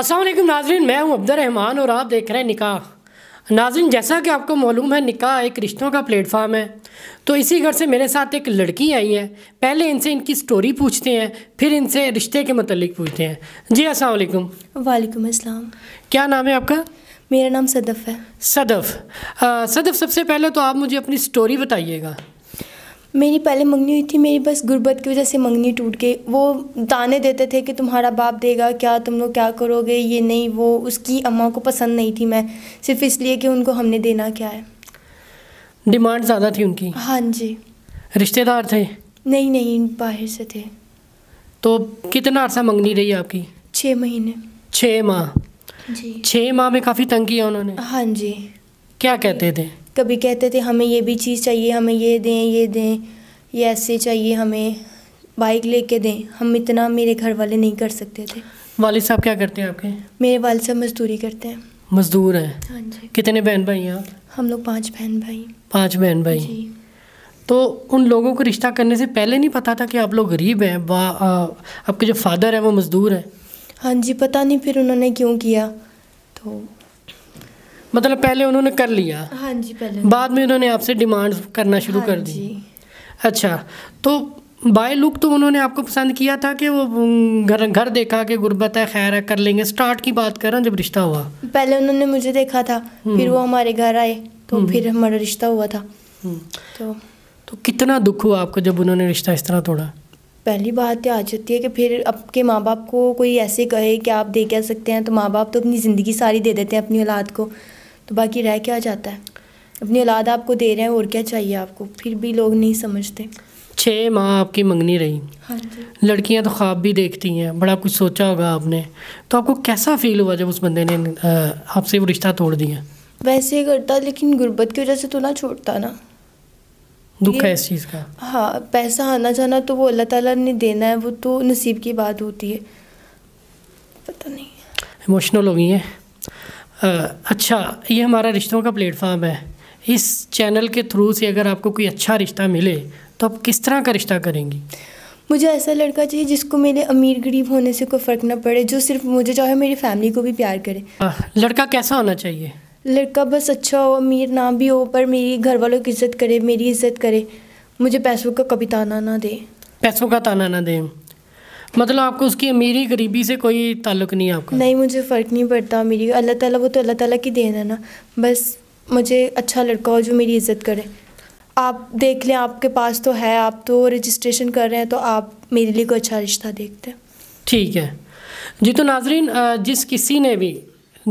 असलम नाजरन मैं हूँ अब्दुलरहमान और आप देख रहे हैं निकाह नाजिन जैसा कि आपको मालूम है निकाह एक रिश्तों का प्लेटफार्म है तो इसी घर से मेरे साथ एक लड़की आई है पहले इनसे इनकी स्टोरी पूछते हैं फिर इनसे रिश्ते के मतलब पूछते हैं जी असलम वालेकुम अस्सलाम क्या नाम है आपका मेरा नाम सदफ़ है सदफ़ सदफ़ सबसे पहले तो आप मुझे अपनी स्टोरी बताइएगा मेरी पहले मंगनी हुई थी मेरी बस गुर्बत की वजह से मंगनी टूट गई वो ताने देते थे कि तुम्हारा बाप देगा क्या तुम लोग क्या करोगे ये नहीं वो उसकी अम्मा को पसंद नहीं थी मैं सिर्फ इसलिए कि उनको हमने देना क्या है डिमांड ज़्यादा थी उनकी हाँ जी रिश्तेदार थे नहीं नहीं बाहर से थे तो कितना अर्सा मंगनी रही आपकी छः महीने छः माह जी छः माह में काफ़ी तंग किया उन्होंने हाँ जी क्या कहते थे कभी कहते थे हमें ये भी चीज़ चाहिए हमें ये दें ये दें ये ऐसे चाहिए हमें बाइक लेके दें हम इतना मेरे घर वाले नहीं कर सकते थे वालिद साहब क्या करते हैं आपके मेरे वालिद साहब मजदूरी करते हैं मजदूर हैं हाँ कितने बहन भाई हैं आप हम लोग पांच बहन भाई पांच बहन भाई जी तो उन लोगों को रिश्ता करने से पहले नहीं पता था कि आप लोग गरीब हैं वाह आपके जो फादर हैं वो मज़दूर हैं हाँ जी पता नहीं फिर उन्होंने क्यों किया तो मतलब पहले उन्होंने कर लिया हाँ जी पहले बाद में उन्होंने आपसे डिमांड करना शुरू हाँ कर दी अच्छा तो बाय लुक तो उन्होंने आपको पसंद किया था कि वो घर घर देखा कि गुर्बत है खैर है कर लेंगे स्टार्ट की बात करें जब रिश्ता हुआ पहले उन्होंने मुझे देखा था हम्म। फिर वो हमारे घर आए तो हम्म। फिर हमारा रिश्ता हुआ था हम्म। तो तो कितना दुख हुआ आपको जब उन्होंने रिश्ता इस तरह तोड़ा पहली बात तो आ जाती है कि फिर आपके माँ बाप को कोई ऐसे कहे कि आप दे कह सकते हैं तो माँ बाप तो अपनी ज़िंदगी सारी दे देते हैं अपनी औलाद को तो बाकी रह क्या जाता है अपनी औलाद आपको दे रहे हैं और क्या चाहिए आपको फिर भी लोग नहीं समझते छः माह आपकी मंगनी रही हाँ लड़कियां तो ख्वाब भी देखती हैं बड़ा कुछ सोचा होगा आपने तो आपको कैसा फील हुआ जब उस बंदे ने आपसे वो रिश्ता तोड़ दिया वैसे ही करता लेकिन गुर्बत की वजह से तो ना छोड़ता ना दुख है इस चीज़ का हाँ पैसा आना जाना तो वो अल्लाह ताला ने देना है वो तो नसीब की बात होती है पता नहीं इमोशनल हो गई है अच्छा ये हमारा रिश्तों का प्लेटफार्म है इस चैनल के थ्रू से अगर आपको कोई अच्छा रिश्ता मिले तो आप किस तरह का रिश्ता करेंगी मुझे ऐसा लड़का चाहिए जिसको मेरे अमीर गरीब होने से कोई फ़र्क ना पड़े जो सिर्फ मुझे चाहे मेरी फैमिली को भी प्यार करे आ, लड़का कैसा होना चाहिए लड़का बस अच्छा हो अमीर ना भी हो पर मेरी घर वालों की इज्जत करे मेरी इज्जत करे मुझे पैसों का कभी ताना ना दे पैसों का ताना ना दें मतलब आपको उसकी अमीरी गरीबी से कोई ताल्लुक नहीं आपको आपका नहीं मुझे फ़र्क नहीं पड़ता अमीरी अल्लाह ताला वो तो अल्लाह ताला की देन है ना बस मुझे अच्छा लड़का हो जो मेरी इज्जत करे आप देख लें आपके पास तो है आप तो रजिस्ट्रेशन कर रहे हैं तो आप मेरे लिए कोई अच्छा रिश्ता देखते हैं ठीक है जी तो नाजरीन जिस किसी ने भी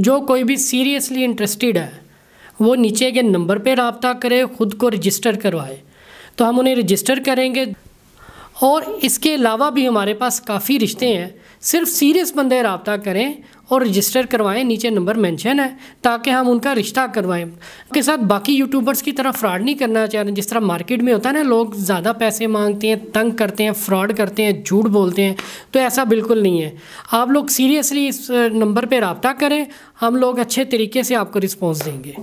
जो कोई भी सीरियसली इंटरेस्टेड है वो नीचे के नंबर पर रबता करे ख़ुद को रजिस्टर करवाए तो हम उन्हें रजिस्टर करेंगे और इसके अलावा भी हमारे पास काफ़ी रिश्ते हैं सिर्फ सीरियस बंदे रबता करें और रजिस्टर करवाएं नीचे नंबर मेंशन है ताकि हम उनका रिश्ता करवाएं के साथ बाकी यूट्यूबर्स की तरह फ्रॉड नहीं करना चाह रहे जिस तरह मार्केट में होता है ना लोग ज़्यादा पैसे मांगते हैं तंग करते हैं फ्रॉड करते हैं झूठ बोलते हैं तो ऐसा बिल्कुल नहीं है आप लोग सीरियसली इस नंबर पर रबता करें हम लोग अच्छे तरीके से आपको रिस्पॉन्स देंगे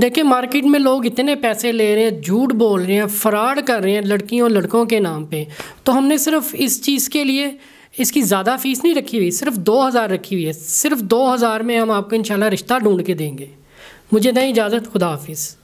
देखिए मार्केट में लोग इतने पैसे ले रहे हैं झूठ बोल रहे हैं फ्रॉड कर रहे हैं लड़कियों और लड़कों के नाम पे तो हमने सिर्फ इस चीज़ के लिए इसकी ज़्यादा फ़ीस नहीं रखी हुई सिर्फ दो हज़ार रखी हुई है सिर्फ दो हज़ार में हम आपको इंशाल्लाह रिश्ता ढूंढ के देंगे मुझे दें इजाज़त खुदा हाफिज़